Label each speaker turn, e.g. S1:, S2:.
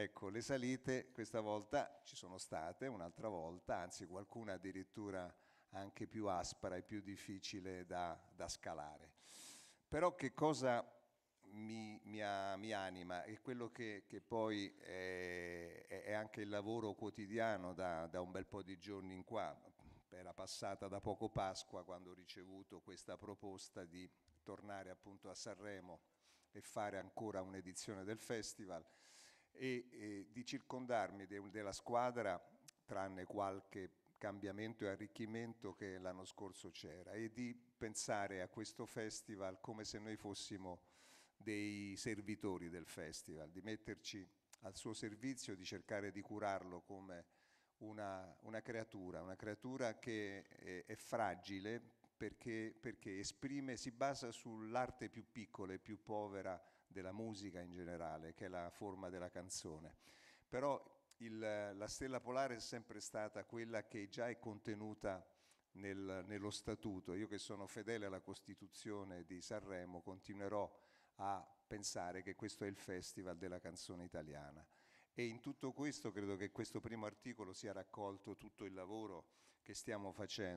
S1: Ecco, le salite questa volta ci sono state, un'altra volta, anzi qualcuna addirittura anche più aspra e più difficile da, da scalare. Però che cosa mi, mia, mi, anima e quello che, che poi è, è, anche il lavoro quotidiano da, da, un bel po' di giorni in qua. Era passata da poco Pasqua quando ho ricevuto questa proposta di tornare appunto a Sanremo e fare ancora un'edizione del festival e, e di circondarmi de, della squadra, tranne qualche cambiamento e arricchimento che l'anno scorso c'era, e di pensare a questo festival come se noi fossimo dei servitori del festival, di metterci al suo servizio, di cercare di curarlo come una, una creatura, una creatura che è, è fragile perché, perché esprime, si basa sull'arte più piccola e più povera della musica in generale, che è la forma della canzone. Però il, la stella polare è sempre stata quella che già è contenuta nel, nello statuto. Io che sono fedele alla Costituzione di Sanremo continuerò a pensare che questo è il festival della canzone italiana. E in tutto questo credo che questo primo articolo sia raccolto tutto il lavoro che stiamo facendo.